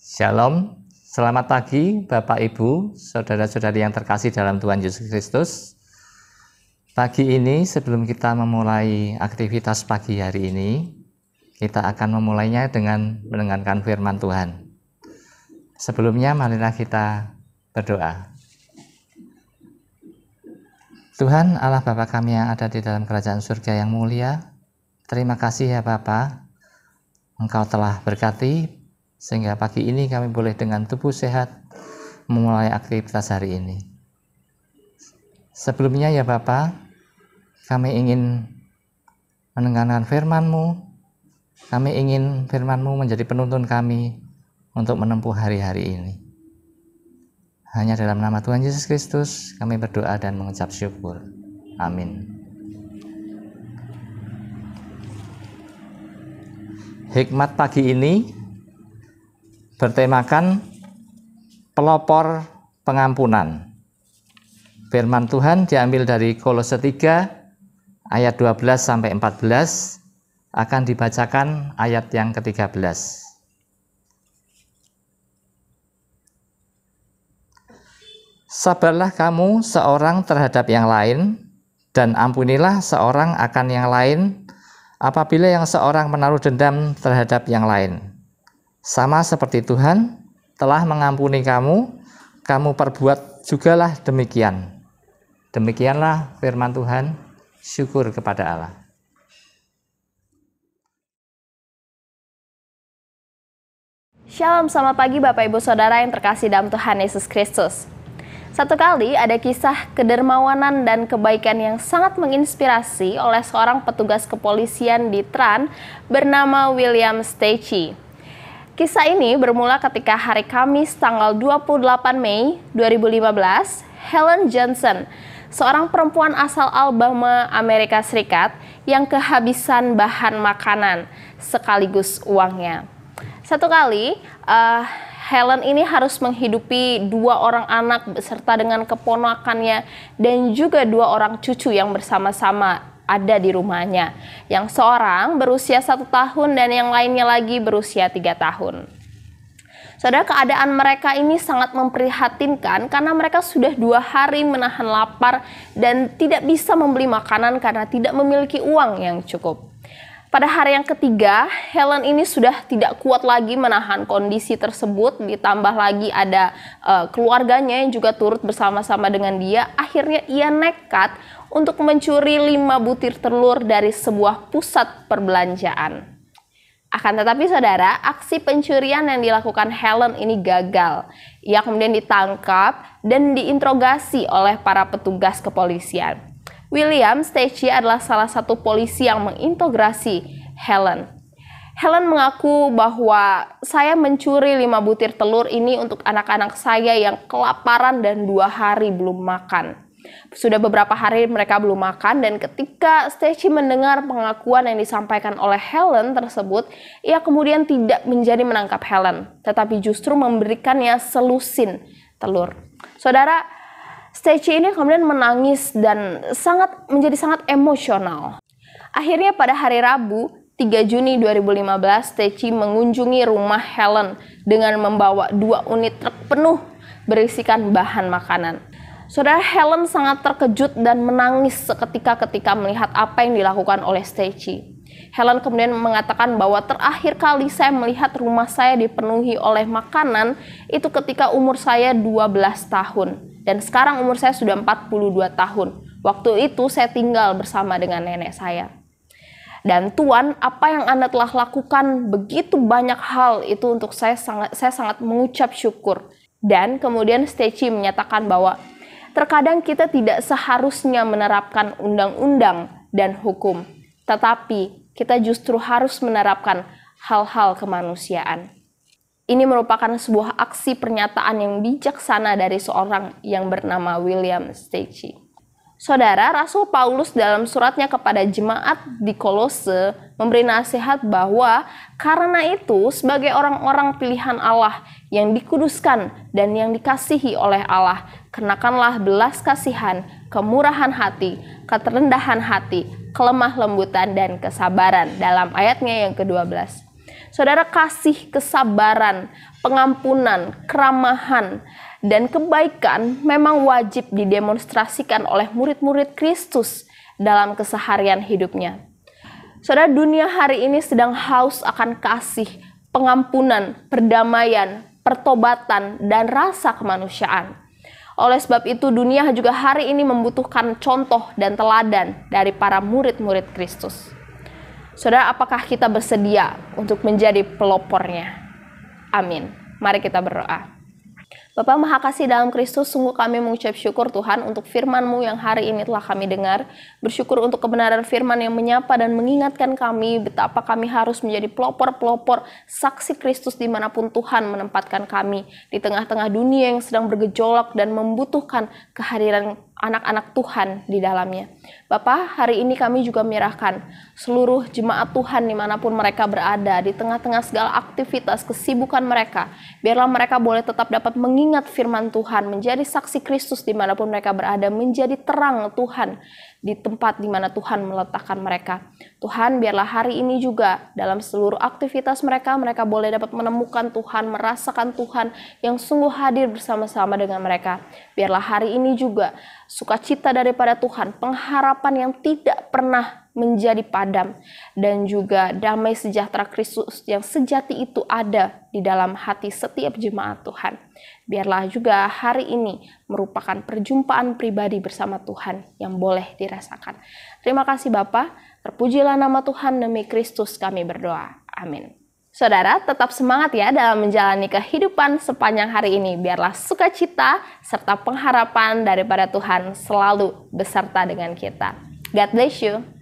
Shalom, selamat pagi Bapak Ibu, saudara-saudari yang terkasih dalam Tuhan Yesus Kristus. Pagi ini sebelum kita memulai aktivitas pagi hari ini, kita akan memulainya dengan mendengarkan firman Tuhan. Sebelumnya marilah kita berdoa. Tuhan Allah Bapa kami yang ada di dalam kerajaan surga yang mulia, terima kasih ya Bapa, Engkau telah berkati sehingga pagi ini kami boleh dengan tubuh sehat memulai aktivitas hari ini. Sebelumnya ya Bapa, kami ingin mendengarkan firman-Mu. Kami ingin firman-Mu menjadi penuntun kami untuk menempuh hari-hari ini. Hanya dalam nama Tuhan Yesus Kristus kami berdoa dan mengucap syukur. Amin. Hikmat pagi ini bertemakan pelopor pengampunan. Firman Tuhan diambil dari Kolose 3 ayat 12 sampai 14 akan dibacakan ayat yang ke-13. Sabarlah kamu seorang terhadap yang lain dan ampunilah seorang akan yang lain apabila yang seorang menaruh dendam terhadap yang lain sama seperti Tuhan telah mengampuni kamu, kamu perbuat jugalah demikian. Demikianlah firman Tuhan, syukur kepada Allah. Shalom, selamat pagi Bapak Ibu Saudara yang terkasih dalam Tuhan Yesus Kristus. Satu kali ada kisah kedermawanan dan kebaikan yang sangat menginspirasi oleh seorang petugas kepolisian di Tran bernama William Stacey. Kisah ini bermula ketika hari Kamis tanggal 28 Mei 2015, Helen Johnson, seorang perempuan asal Alabama, Amerika Serikat yang kehabisan bahan makanan sekaligus uangnya. Satu kali, uh, Helen ini harus menghidupi dua orang anak beserta dengan keponakannya dan juga dua orang cucu yang bersama-sama ada di rumahnya. Yang seorang berusia satu tahun dan yang lainnya lagi berusia tiga tahun. Saudara, keadaan mereka ini sangat memprihatinkan karena mereka sudah dua hari menahan lapar dan tidak bisa membeli makanan karena tidak memiliki uang yang cukup. Pada hari yang ketiga, Helen ini sudah tidak kuat lagi menahan kondisi tersebut, ditambah lagi ada uh, keluarganya yang juga turut bersama-sama dengan dia. Akhirnya ia nekat untuk mencuri lima butir telur dari sebuah pusat perbelanjaan. Akan tetapi saudara, aksi pencurian yang dilakukan Helen ini gagal. Ia kemudian ditangkap dan diinterogasi oleh para petugas kepolisian. William Stacy adalah salah satu polisi yang mengintegrasi Helen. Helen mengaku bahwa saya mencuri lima butir telur ini untuk anak-anak saya yang kelaparan dan dua hari belum makan. Sudah beberapa hari mereka belum makan dan ketika Stacy mendengar pengakuan yang disampaikan oleh Helen tersebut, ia kemudian tidak menjadi menangkap Helen, tetapi justru memberikannya selusin telur. Saudara, Stacy ini kemudian menangis dan sangat menjadi sangat emosional. Akhirnya pada hari Rabu, 3 Juni 2015, Stacy mengunjungi rumah Helen dengan membawa dua unit truk penuh berisikan bahan makanan. Saudara Helen sangat terkejut dan menangis seketika ketika melihat apa yang dilakukan oleh Stacy. Helen kemudian mengatakan bahwa terakhir kali saya melihat rumah saya dipenuhi oleh makanan itu ketika umur saya 12 tahun dan sekarang umur saya sudah 42 tahun. Waktu itu saya tinggal bersama dengan nenek saya. Dan tuan apa yang Anda telah lakukan begitu banyak hal itu untuk saya sangat saya sangat mengucap syukur. Dan kemudian Stacy menyatakan bahwa terkadang kita tidak seharusnya menerapkan undang-undang dan hukum, tetapi kita justru harus menerapkan hal-hal kemanusiaan. Ini merupakan sebuah aksi pernyataan yang bijaksana dari seorang yang bernama William Stacey. Saudara, Rasul Paulus dalam suratnya kepada jemaat di Kolose memberi nasihat bahwa karena itu sebagai orang-orang pilihan Allah yang dikuduskan dan yang dikasihi oleh Allah, kenakanlah belas kasihan, kemurahan hati, keterendahan hati, kelemah lembutan dan kesabaran dalam ayatnya yang ke-12. Saudara kasih, kesabaran, pengampunan, keramahan, dan kebaikan memang wajib didemonstrasikan oleh murid-murid Kristus dalam keseharian hidupnya. Saudara dunia hari ini sedang haus akan kasih, pengampunan, perdamaian, pertobatan, dan rasa kemanusiaan. Oleh sebab itu dunia juga hari ini membutuhkan contoh dan teladan dari para murid-murid Kristus. Saudara, apakah kita bersedia untuk menjadi pelopornya? Amin. Mari kita berdoa. Bapa Maha Kasih dalam Kristus, sungguh kami mengucap syukur Tuhan untuk firman-Mu yang hari ini telah kami dengar. Bersyukur untuk kebenaran firman yang menyapa dan mengingatkan kami betapa kami harus menjadi pelopor-pelopor saksi Kristus dimanapun Tuhan menempatkan kami. Di tengah-tengah dunia yang sedang bergejolak dan membutuhkan kehadiran anak-anak Tuhan di dalamnya. Bapak, hari ini kami juga menyerahkan seluruh jemaat Tuhan dimanapun mereka berada, di tengah-tengah segala aktivitas, kesibukan mereka, biarlah mereka boleh tetap dapat mengingatkan mengingat firman Tuhan, menjadi saksi Kristus dimanapun mereka berada, menjadi terang Tuhan di tempat di mana Tuhan meletakkan mereka. Tuhan biarlah hari ini juga dalam seluruh aktivitas mereka, mereka boleh dapat menemukan Tuhan, merasakan Tuhan yang sungguh hadir bersama-sama dengan mereka. Biarlah hari ini juga sukacita daripada Tuhan, pengharapan yang tidak pernah menjadi padam dan juga damai sejahtera Kristus yang sejati itu ada di dalam hati setiap jemaat Tuhan. Biarlah juga hari ini merupakan perjumpaan pribadi bersama Tuhan yang boleh dirasakan. Terima kasih Bapak, terpujilah nama Tuhan demi Kristus kami berdoa. Amin. Saudara, tetap semangat ya dalam menjalani kehidupan sepanjang hari ini. Biarlah sukacita serta pengharapan daripada Tuhan selalu beserta dengan kita. God bless you.